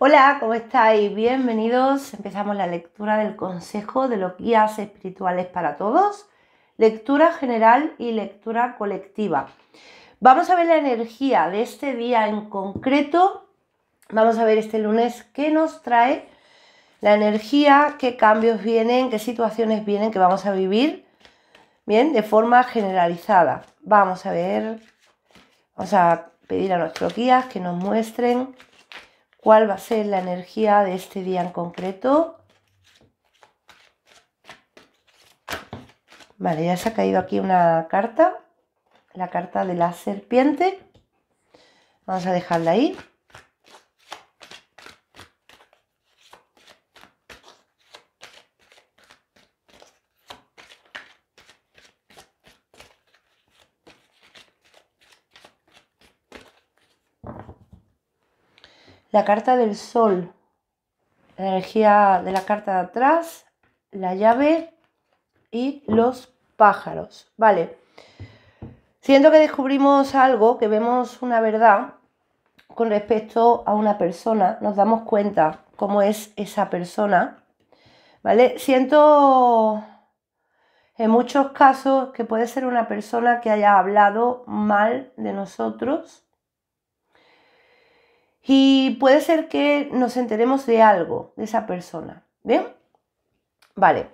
Hola, ¿cómo estáis? Bienvenidos. Empezamos la lectura del Consejo de los Guías Espirituales para Todos, lectura general y lectura colectiva. Vamos a ver la energía de este día en concreto. Vamos a ver este lunes qué nos trae la energía, qué cambios vienen, qué situaciones vienen que vamos a vivir. Bien, de forma generalizada. Vamos a ver, vamos a pedir a nuestros guías que nos muestren cuál va a ser la energía de este día en concreto. Vale, ya se ha caído aquí una carta, la carta de la serpiente. Vamos a dejarla ahí. La carta del sol, la energía de la carta de atrás, la llave y los pájaros. Vale. Siento que descubrimos algo, que vemos una verdad con respecto a una persona, nos damos cuenta cómo es esa persona, ¿vale? Siento en muchos casos que puede ser una persona que haya hablado mal de nosotros, y puede ser que nos enteremos de algo de esa persona. ¿Bien? Vale.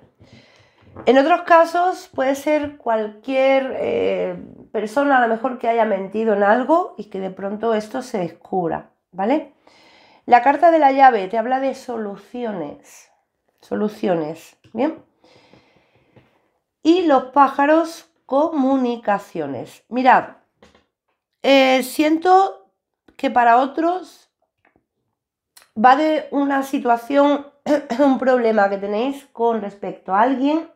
En otros casos puede ser cualquier eh, persona a lo mejor que haya mentido en algo y que de pronto esto se descubra, ¿vale? La carta de la llave te habla de soluciones, soluciones, ¿bien? Y los pájaros, comunicaciones. Mirad, eh, siento que para otros va de una situación, un problema que tenéis con respecto a alguien,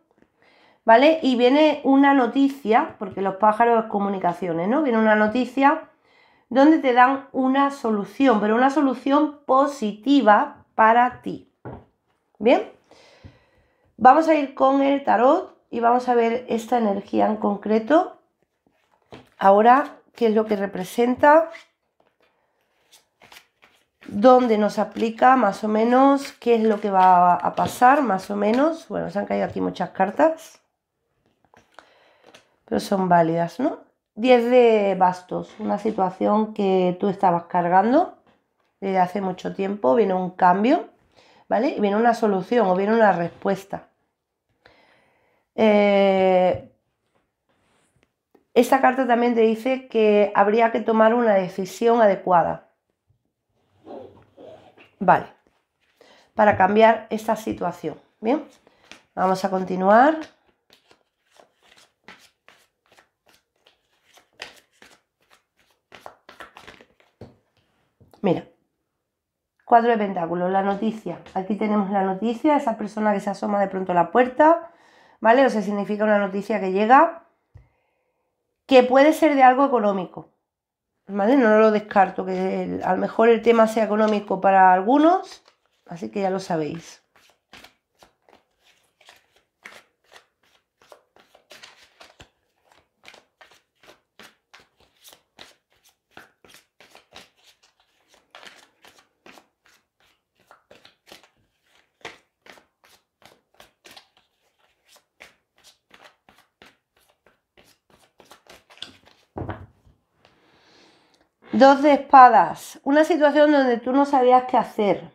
¿vale? Y viene una noticia, porque los pájaros es comunicaciones, ¿no? Viene una noticia donde te dan una solución, pero una solución positiva para ti. ¿Bien? Vamos a ir con el tarot y vamos a ver esta energía en concreto. Ahora, ¿qué es lo que representa? donde nos aplica más o menos qué es lo que va a pasar, más o menos. Bueno, se han caído aquí muchas cartas, pero son válidas, ¿no? 10 de bastos, una situación que tú estabas cargando desde hace mucho tiempo, viene un cambio, ¿vale? Y viene una solución o viene una respuesta. Eh, esta carta también te dice que habría que tomar una decisión adecuada Vale, para cambiar esta situación. Bien, vamos a continuar. Mira, cuadro de pentáculos, la noticia. Aquí tenemos la noticia, esa persona que se asoma de pronto a la puerta, ¿vale? O sea, significa una noticia que llega, que puede ser de algo económico, no lo descarto, que a lo mejor el tema sea económico para algunos, así que ya lo sabéis. Dos de espadas. Una situación donde tú no sabías qué hacer.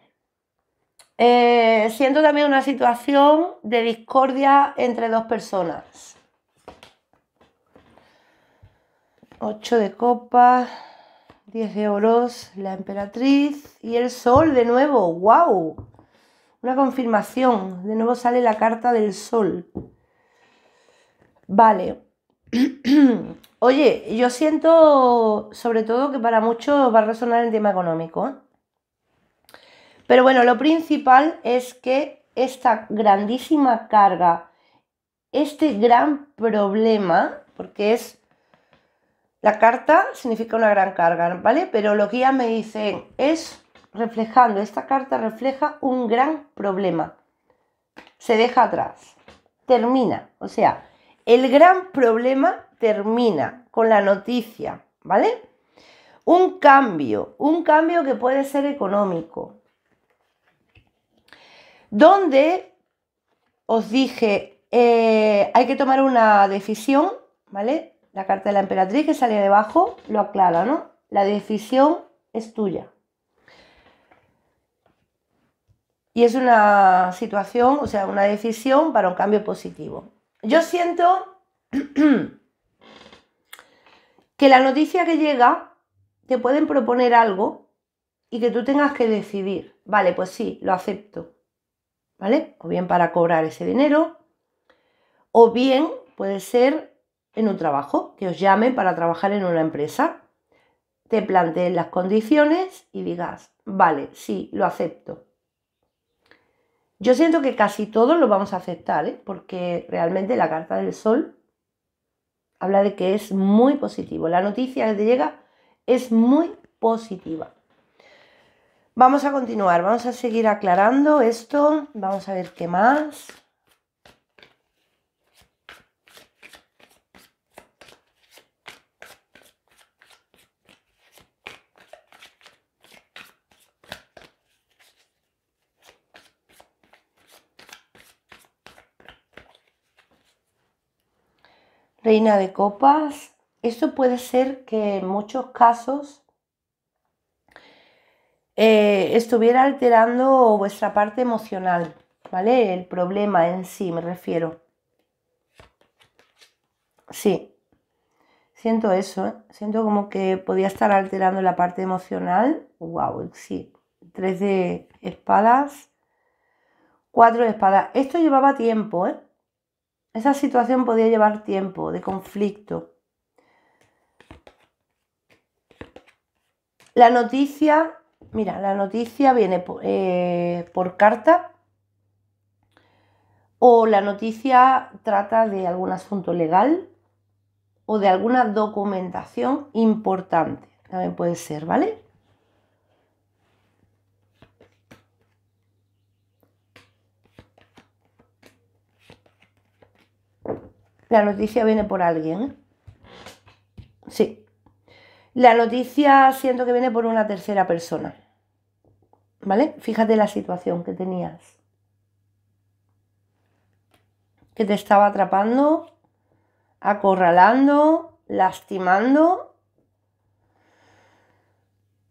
Eh, siento también una situación de discordia entre dos personas. Ocho de copas. Diez de oros, la emperatriz y el sol de nuevo. ¡Wow! Una confirmación. De nuevo sale la carta del sol. Vale. Oye, yo siento sobre todo que para muchos va a resonar el tema económico. Pero bueno, lo principal es que esta grandísima carga, este gran problema, porque es la carta significa una gran carga, ¿vale? Pero que ya me dicen, es reflejando, esta carta refleja un gran problema. Se deja atrás, termina. O sea, el gran problema termina con la noticia, ¿vale? Un cambio, un cambio que puede ser económico. Donde os dije, eh, hay que tomar una decisión, ¿vale? La carta de la emperatriz que sale debajo lo aclara, ¿no? La decisión es tuya. Y es una situación, o sea, una decisión para un cambio positivo. Yo siento la noticia que llega te pueden proponer algo y que tú tengas que decidir, vale, pues sí, lo acepto, ¿vale? O bien para cobrar ese dinero, o bien puede ser en un trabajo, que os llamen para trabajar en una empresa, te planteen las condiciones y digas, vale, sí, lo acepto. Yo siento que casi todos lo vamos a aceptar, ¿eh? porque realmente la carta del sol habla de que es muy positivo. La noticia que llega es muy positiva. Vamos a continuar, vamos a seguir aclarando esto, vamos a ver qué más. de copas, Esto puede ser que en muchos casos eh, estuviera alterando vuestra parte emocional, ¿vale? El problema en sí, me refiero. Sí, siento eso, ¿eh? siento como que podía estar alterando la parte emocional. ¡Wow! Sí, tres de espadas, cuatro de espadas. Esto llevaba tiempo, ¿eh? Esa situación podía llevar tiempo de conflicto. La noticia, mira, la noticia viene por, eh, por carta o la noticia trata de algún asunto legal o de alguna documentación importante. También puede ser, ¿vale? La noticia viene por alguien. ¿eh? Sí. La noticia siento que viene por una tercera persona. ¿Vale? Fíjate la situación que tenías. Que te estaba atrapando, acorralando, lastimando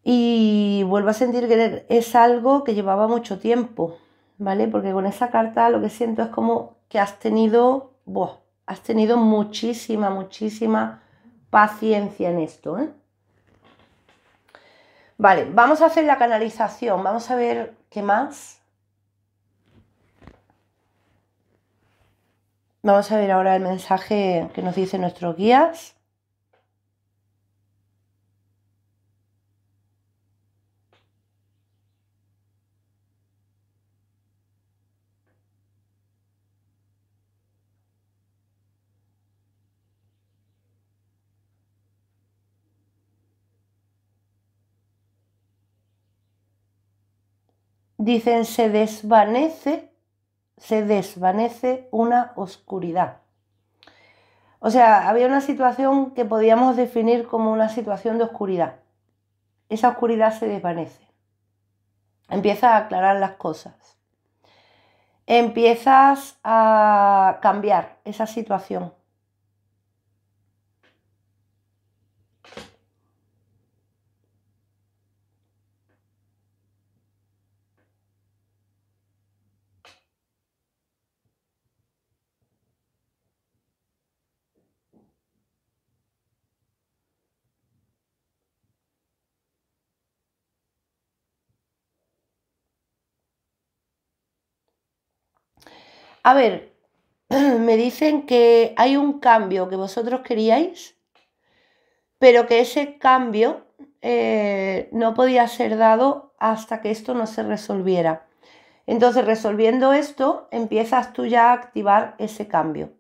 y vuelvo a sentir que es algo que llevaba mucho tiempo, ¿vale? Porque con esa carta lo que siento es como que has tenido, Buah Has tenido muchísima, muchísima paciencia en esto. ¿eh? Vale, vamos a hacer la canalización. Vamos a ver qué más. Vamos a ver ahora el mensaje que nos dicen nuestros guías. Dicen, se desvanece, se desvanece una oscuridad. O sea, había una situación que podíamos definir como una situación de oscuridad. Esa oscuridad se desvanece. Empiezas a aclarar las cosas. Empiezas a cambiar esa situación. A ver, me dicen que hay un cambio que vosotros queríais, pero que ese cambio eh, no podía ser dado hasta que esto no se resolviera. Entonces, resolviendo esto, empiezas tú ya a activar ese cambio.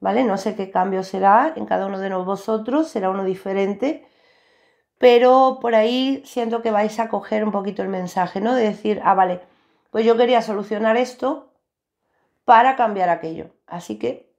¿Vale? No sé qué cambio será en cada uno de vosotros, será uno diferente, pero por ahí siento que vais a coger un poquito el mensaje, ¿no? De decir, ah, vale, pues yo quería solucionar esto, para cambiar aquello. Así que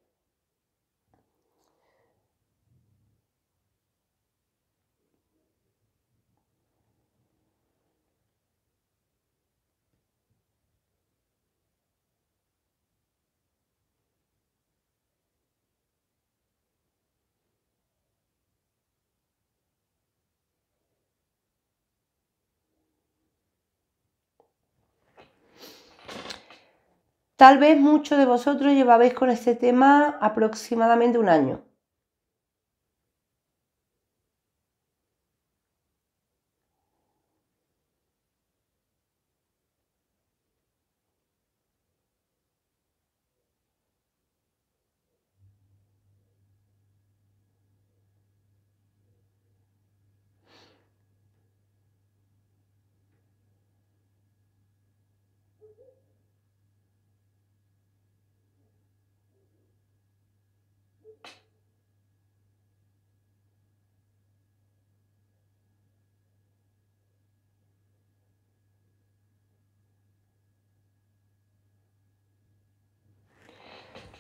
Tal vez muchos de vosotros llevabais con este tema aproximadamente un año.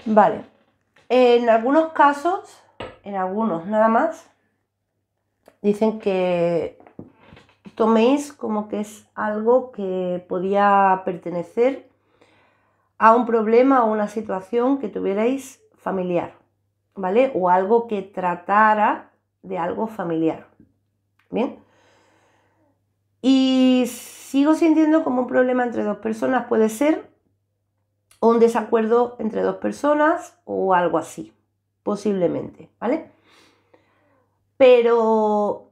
Vale. En algunos casos, en algunos nada más, dicen que toméis como que es algo que podía pertenecer a un problema o una situación que tuvierais familiar, ¿vale? O algo que tratara de algo familiar. Bien. Y sigo sintiendo como un problema entre dos personas puede ser o un desacuerdo entre dos personas o algo así, posiblemente, ¿vale? Pero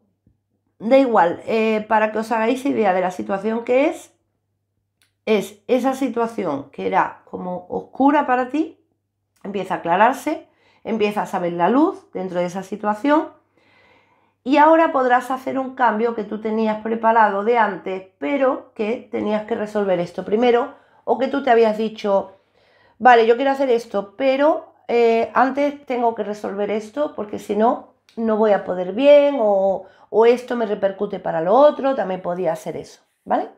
da igual, eh, para que os hagáis idea de la situación que es, es esa situación que era como oscura para ti, empieza a aclararse, empiezas a saber la luz dentro de esa situación y ahora podrás hacer un cambio que tú tenías preparado de antes, pero que tenías que resolver esto primero o que tú te habías dicho, vale, yo quiero hacer esto, pero eh, antes tengo que resolver esto porque si no, no voy a poder bien o, o esto me repercute para lo otro, también podía hacer eso, ¿vale?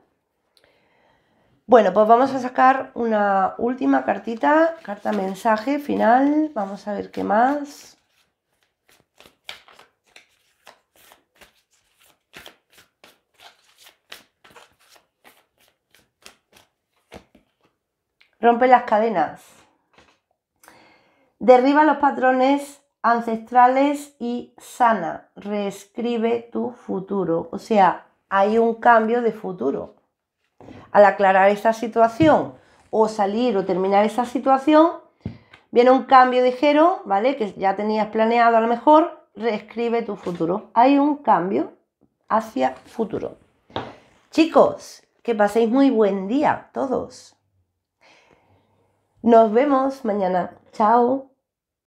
Bueno, pues vamos a sacar una última cartita, carta mensaje final, vamos a ver qué más. rompe las cadenas, derriba los patrones ancestrales y sana, reescribe tu futuro. O sea, hay un cambio de futuro. Al aclarar esta situación o salir o terminar esta situación, viene un cambio ligero, ¿vale? Que ya tenías planeado a lo mejor, reescribe tu futuro. Hay un cambio hacia futuro. Chicos, que paséis muy buen día todos. Nos vemos mañana. Chao.